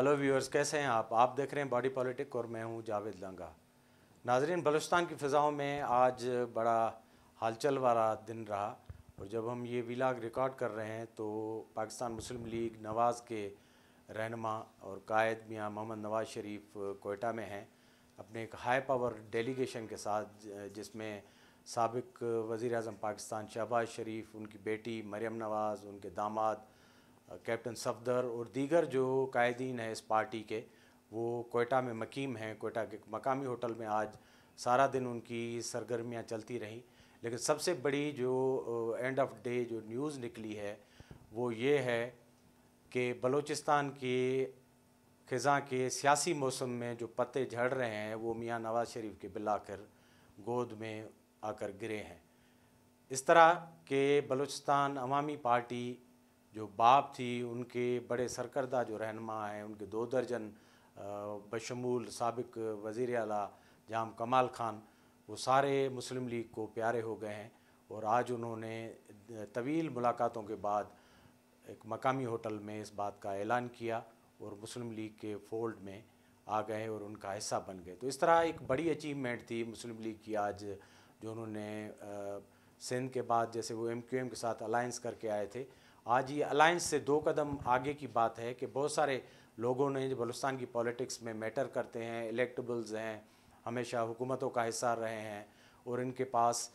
hello viewers कैसे हैं आप आप देख रहे हैं बॉडी पॉलिटिक और मैं हूं जावेद लंगा नाजरीन बलुस्तान की फ़िज़ाओं में आज बड़ा हलचल वाला दिन रहा और जब हम ये विलाग रिकॉर्ड कर रहे हैं तो पाकिस्तान मुस्लिम लीग नवाज़ के रहनमा और कायद मियाँ मोहम्मद नवाज शरीफ कोयटा में हैं अपने एक हाई पावर डेलीगेशन के साथ जिसमें सबक वज़ी अजम पाकिस्तान शहबाज शरीफ उनकी बेटी मरियम नवाज़ उनके दामाद कैप्टन सफदर और दीगर जो कायदीन हैं इस पार्टी के वो कोयटा में मकीम हैं कोयटा के मकामी होटल में आज सारा दिन उनकी सरगर्मियाँ चलती रहीं लेकिन सबसे बड़ी जो एंड ऑफ डे जो न्यूज़ निकली है वो ये है कि बलूचिस्तान के ख़ज़ा के सियासी मौसम में जो पत्ते झड़ रहे हैं वो मियाँ नवाज शरीफ के बिलाकर गोद में आकर गिरे हैं इस तरह के बलूचिस्तान अवामी पार्टी जो बाप थी उनके बड़े सरकर्दा जो रहनमा हैं उनके दो दर्जन बशमूल सबक वज़ी अला जाम कमाल खान वो सारे मुस्लिम लीग को प्यारे हो गए हैं और आज उन्होंने तवील मुलाकातों के बाद एक मकामी होटल में इस बात का ऐलान किया और मुस्लिम लीग के फोल्ड में आ गए और उनका हिस्सा बन गए तो इस तरह एक बड़ी अचीवमेंट थी मुस्लिम लीग की आज जो उन्होंने सिंध के बाद जैसे वो एम के साथ अलाइंस करके आए थे आज ये अलायंस से दो कदम आगे की बात है कि बहुत सारे लोगों ने जो बलुस्तान की पॉलिटिक्स में मैटर करते हैं इलेक्टेबल्स हैं हमेशा हुकूमतों का हिस्सा रहे हैं और इनके पास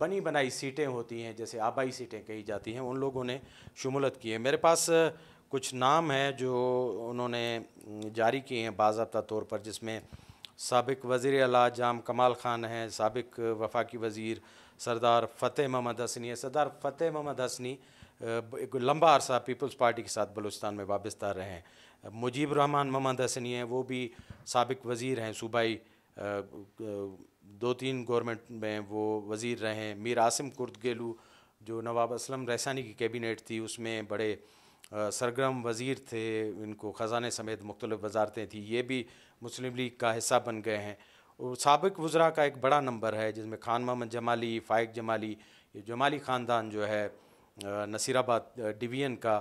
बनी बनाई सीटें होती हैं जैसे आबाई सीटें कही जाती हैं उन लोगों ने शमूलत की है मेरे पास कुछ नाम हैं जो उन्होंने जारी किए हैं बाबा तौर पर जिसमें सबक वज़ी अला जाम कमाल ख़ान हैं सबक वफाकी वजी सरदार फ़तेह महमद हसनी है सरदार फ़तेह महमद हसनी एक लंबा अरसा पीपल्स पार्टी के साथ बलूचिस्तान में वाबस्ता रहे हैं मुजीब रहमान मोहम्मद हसनी हैं वो भी सबक वज़ीर हैं सूबाई दो तीन गवर्नमेंट में वो वज़ीर रहे हैं मीर आसिम कुर्दगेलू जो नवाब असलम रहसानी की कैबिनेट थी उसमें बड़े सरगर्म वज़ीर थे इनको ख़जाने समेत मुख्तलिफ वजारतें थी ये भी मुस्लिम लीग का हिस्सा बन गए हैं और सबक वज़रा का एक बड़ा नंबर है जिसमें खान मोहम्मद जमाली फ़ाइक जमाली ये जमाली ख़ानदान जो है नसीराबाद डिवीजन का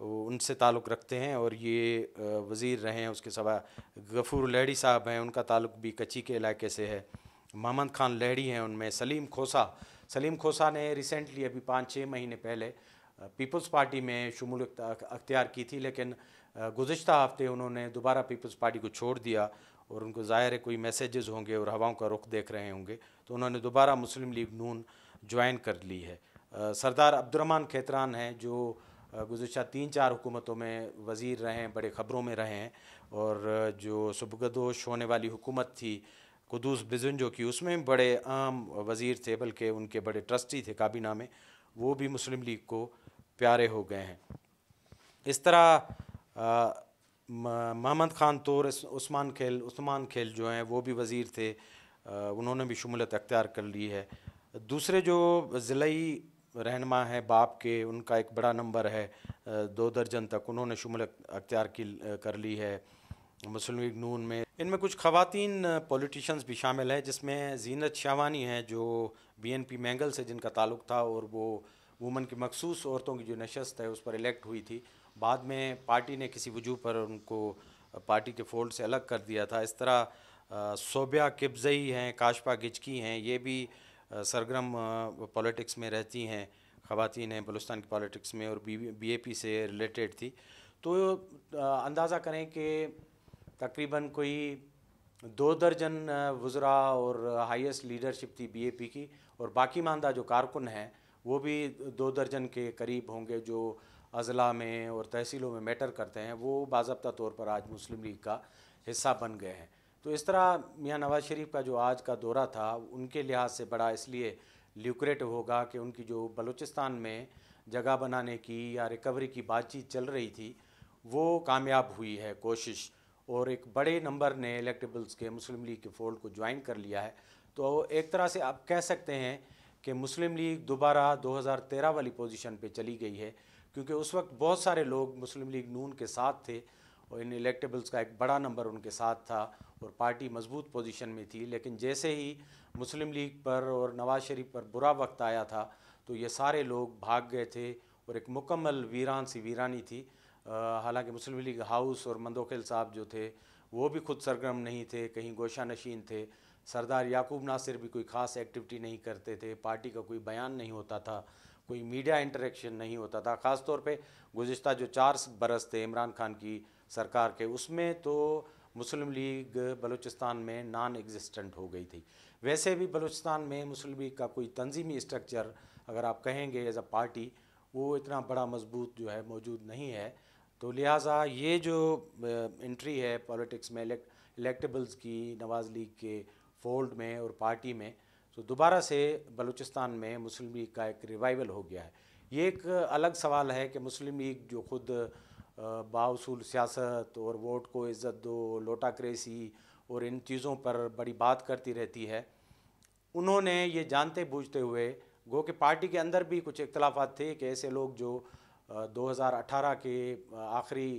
उनसे ताल्लुक़ रखते हैं और ये वज़ीर रहे हैं उसके सवा गफ़ूर लहड़ी साहब हैं उनका ताल्लुक़ भी कच्ची के इलाके से है मोहम्मद खान लहड़ी हैं उनमें सलीम खोसा सलीम खोसा ने रिसेंटली अभी पाँच छः महीने पहले पीपल्स पार्टी में शमूल अख्तियार की थी लेकिन गुज्त हफ्ते उन्होंने दोबारा पीपल्स पार्टी को छोड़ दिया और उनको ज़ाहिर है कोई मैसेजेस होंगे और हवाओं का रुख देख रहे होंगे तो उन्होंने दोबारा मुस्लिम लीग नून ज्वाइन कर ली है सरदार अब्दुलरहमान खेतरान हैं जो गुजशत तीन चार हुकूमतों में वज़ीर रहे हैं बड़े ख़बरों में रहे हैं और जो सुबगदोश होने वाली हुकूमत थी कुदूस बिजुंजो की उसमें बड़े आम वज़ीर थे बल्कि उनके बड़े ट्रस्टी थे काबीना में वो भी मुस्लिम लीग को प्यारे हो गए हैं इस तरह मोहम्मद ख़ान तोर उस्मान खेल उस्मान खेल जो हैं वो भी वज़ीर थे उन्होंने भी शमूलियत अख्तियार कर ली है दूसरे जो ज़िली रहनमा है बाप के उनका एक बड़ा नंबर है दो दर्जन तक उन्होंने शुमल अख्तियार की कर ली है मुस्लिम लीग नून में इनमें कुछ खवतिन पॉलिटिशन्स भी शामिल हैं जिसमें जीनत शावानी हैं जो बीएनपी मैंगल से जिनका ताल्लुक था और वो वुमन की मखसूस औरतों की जो नशस्त है उस पर इलेक्ट हुई थी बाद में पार्टी ने किसी वजूह पर उनको पार्टी के फोल्ड से अलग कर दिया था इस तरह सोबिया किब्जई हैं काशपा गिजकी हैं ये भी सरगर्म पॉलिटिक्स में रहती हैं ख़वातीन हैं बलुस्तान की पॉलिटिक्स में और बी ए पी से रिलेटेड थी तो अंदाज़ा करें कि तकरीबन कोई दो दर्जन वज़रा और हाईएस्ट लीडरशिप थी बी ए पी की और बाकी मानदा जो कारकुन हैं वो भी दो दर्जन के करीब होंगे जो अजला में और तहसीलों में मैटर करते हैं वो बाबा तौर पर आज मुस्लिम लीग का हिस्सा बन गए हैं तो इस तरह मियाँ नवाज शरीफ का जो आज का दौरा था उनके लिहाज से बड़ा इसलिए ल्यूक्रेटिव होगा कि उनकी जो बलूचिस्तान में जगह बनाने की या रिकवरी की बातचीत चल रही थी वो कामयाब हुई है कोशिश और एक बड़े नंबर ने इलेक्टेबल्स के मुस्लिम लीग के फोल्ड को ज्वाइन कर लिया है तो एक तरह से आप कह सकते हैं कि मुस्लिम लीग दोबारा 2013 वाली पोजीशन पे चली गई है क्योंकि उस वक्त बहुत सारे लोग मुस्लिम लीग नून के साथ थे और इन इलेक्टेबल्स का एक बड़ा नंबर उनके साथ था और पार्टी मजबूत पोजीशन में थी लेकिन जैसे ही मुस्लिम लीग पर और नवाज शरीफ पर बुरा वक्त आया था तो ये सारे लोग भाग गए थे और एक मुकम्मल वीरान सी वीरानी थी हालांकि मुस्लिम लीग हाउस और मंदोखिल साहब जो थे वो भी खुद सरगर्म नहीं थे कहीं गोशा नशीन थे सरदार याकूब नासिर भी कोई ख़ास एक्टिविटी नहीं करते थे पार्टी का कोई बयान नहीं होता था कोई मीडिया इंटरेक्शन नहीं होता था ख़ास तौर पे गुज्त जो चार बरस थे इमरान खान की सरकार के उसमें तो मुस्लिम लीग बलूचिस्तान में नॉन एग्जिस्टेंट हो गई थी वैसे भी बलूचिस्तान में मुस्लिम लीग का कोई तंजीमी स्ट्रक्चर अगर आप कहेंगे एज अ पार्टी वो इतना बड़ा मजबूत जो है मौजूद नहीं है तो लिहाजा ये जो एंट्री है पॉलिटिक्स में इलेक्ट इलेक्टेबल्स की नवाज़ लीग के फोल्ड में और पार्टी में तो दोबारा से बलूचिस्तान में मुस्लिम लीग का एक रिवाइवल हो गया है ये एक अलग सवाल है कि मुस्लिम लीग जो खुद बाउसूल सियासत और वोट को इज़्ज़त दो लोटाक्रेसी और इन चीज़ों पर बड़ी बात करती रहती है उन्होंने ये जानते बूझते हुए गो कि पार्टी के अंदर भी कुछ इख्तलाफात थे कि ऐसे लोग जो 2018 के आखिरी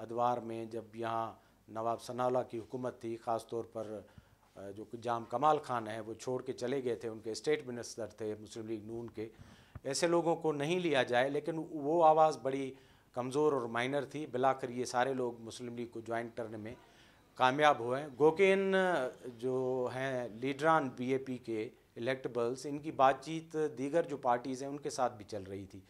अदवार में जब यहाँ नवाब सनाला की हुकूमत थी ख़ास तौर पर जो जाम कमाल खान है वो छोड़ के चले गए थे उनके स्टेट मिनिस्टर थे मुस्लिम लीग नून के ऐसे लोगों को नहीं लिया जाए लेकिन वो आवाज़ बड़ी कमज़ोर और माइनर थी बिलाकर ये सारे लोग मुस्लिम लीग को ज्वाइन करने में कामयाब हुए गो जो हैं लीडरान बीएपी के इलेक्टेबल्स इनकी बातचीत दीगर जो पार्टीज़ हैं उनके साथ भी चल रही थी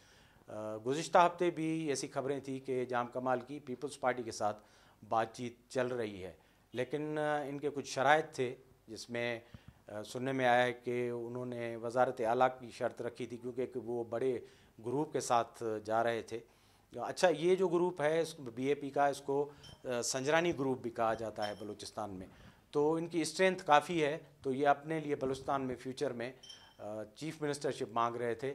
गुज्त हफ्ते भी ऐसी खबरें थी कि जाम कमाल की पीपल्स पार्टी के साथ बातचीत चल रही है लेकिन इनके कुछ शराय थे जिसमें सुनने में आया कि उन्होंने वजारत आला की शर्त रखी थी क्योंकि वो बड़े ग्रुप के साथ जा रहे थे अच्छा ये जो ग्रुप है इस बीएपी का इसको संजरानी ग्रुप भी कहा जाता है बलूचिस्तान में तो इनकी स्ट्रेंथ काफ़ी है तो ये अपने लिए बलूचिस्तान में फ्यूचर में चीफ मिनिस्टरशिप मांग रहे थे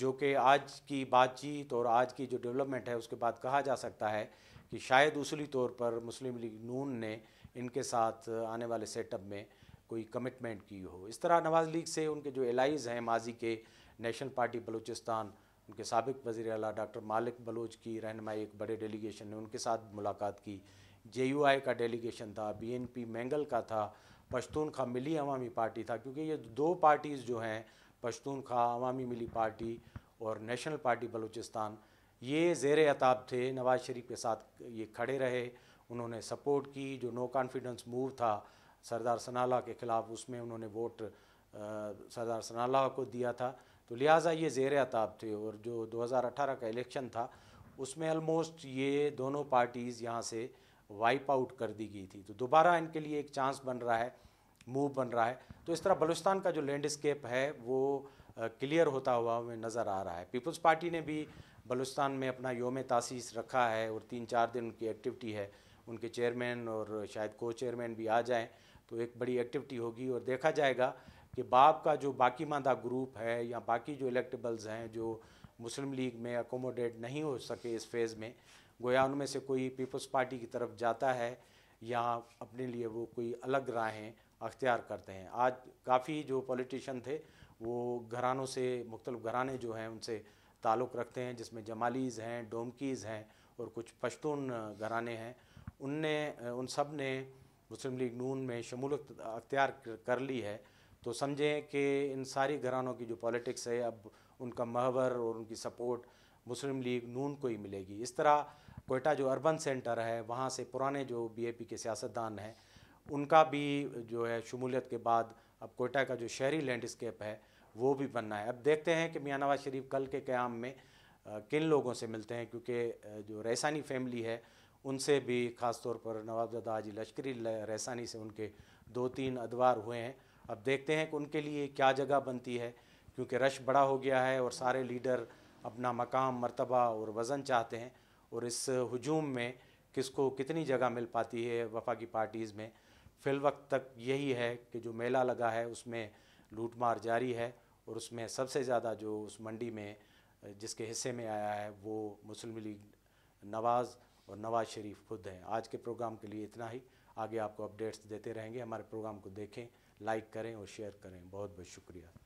जो कि आज की बातचीत और आज की जो डेवलपमेंट है उसके बाद कहा जा सकता है कि शायद उसली तौर पर मुस्लिम लीग नून ने इनके साथ आने वाले सेटअप में कोई कमिटमेंट की हो इस तरह नवाज लीग से उनके जो एलाइज हैं माजी के नेशनल पार्टी बलूचिस्तान उनके सबक वज़ी अला डॉक्टर मालिक बलोच की रहनमाई एक बड़े डेलीगेशन ने उनके साथ मुलाकात की जे यू आई का डेलीगेशन था बी एन पी मैंगल का था पश्तून खा मिली अवामी पार्टी था क्योंकि ये दो पार्टीज़ जो हैं पश्तून खा अवामी मिली पार्टी और नेशनल पार्टी बलूचिस्तान ये जेर अताब थे नवाज शरीफ के साथ ये खड़े रहे उन्होंने सपोर्ट की जो नो कॉन्फिडेंस मूव था सरदार सनाला के ख़िलाफ़ उसमें उन्होंने वोट सरदार सनाला को दिया था तो लिहाजा ये जेर अताब थे और जो 2018 का इलेक्शन था उसमें अलमोस्ट ये दोनों पार्टीज़ यहाँ से वाइप आउट कर दी गई थी तो दोबारा इनके लिए एक चांस बन रहा है मूव बन रहा है तो इस तरह बलूचिस्तान का जो लैंडस्केप है वो क्लियर होता हुआ हमें नज़र आ रहा है पीपल्स पार्टी ने भी बलूचिस्तान में अपना योम तासीस रखा है और तीन चार दिन उनकी एक्टिविटी है उनके चेयरमैन और शायद को चेयरमैन भी आ जाएँ तो एक बड़ी एक्टिविटी होगी और देखा जाएगा कि बाप का जो बाकी मादा ग्रुप है या बाकी जो इलेक्टेबल्स हैं जो मुस्लिम लीग में अकोमोडेट नहीं हो सके इस फेज़ में गोया उनमें से कोई पीपल्स पार्टी की तरफ जाता है या अपने लिए वो कोई अलग राहें अख्तियार करते हैं आज काफ़ी जो पॉलिटिशन थे वो घरानों से मुख्तल घराने जो हैं उनसे ताल्लुक़ रखते हैं जिसमें जमालीज़ हैं डोमकीज़ हैं और कुछ पश्तून घराने हैं उनने उन सब ने मुस्लिम लीग नून में शमूलत अख्तियार कर ली है तो समझें कि इन सारी घरानों की जो पॉलिटिक्स है अब उनका महवर और उनकी सपोर्ट मुस्लिम लीग नून को ही मिलेगी इस तरह कोयटा जो अर्बन सेंटर है वहाँ से पुराने जो बीएपी के सियासतदान हैं उनका भी जो है शमूलियत के बाद अब कोयटा का जो शहरी लैंडस्केप है वो भी बनना है अब देखते हैं कि मियाँ नवाज शरीफ कल के क्याम में किन लोगों से मिलते हैं क्योंकि जो रहसानी फैमिली है उनसे भी ख़ास तौर पर नवाबजादा हाजी लश्करी रहसानी से उनके दो तीन अदवार हुए हैं अब देखते हैं कि उनके लिए क्या जगह बनती है क्योंकि रश बड़ा हो गया है और सारे लीडर अपना मकाम मरतबा और वज़न चाहते हैं और इस हजूम में किसको कितनी जगह मिल पाती है वफाकी पार्टीज़ में फिल वक्त तक यही है कि जो मेला लगा है उसमें लूटमार जारी है और उसमें सबसे ज़्यादा जो उस मंडी में जिसके हिस्से में आया है वो मुस्लिम लीग नवाज़ और नवाज़ शरीफ खुद हैं आज के प्रोग्राम के लिए इतना ही आगे आपको अपडेट्स देते रहेंगे हमारे प्रोग्राम को देखें लाइक करें और शेयर करें बहुत बहुत शुक्रिया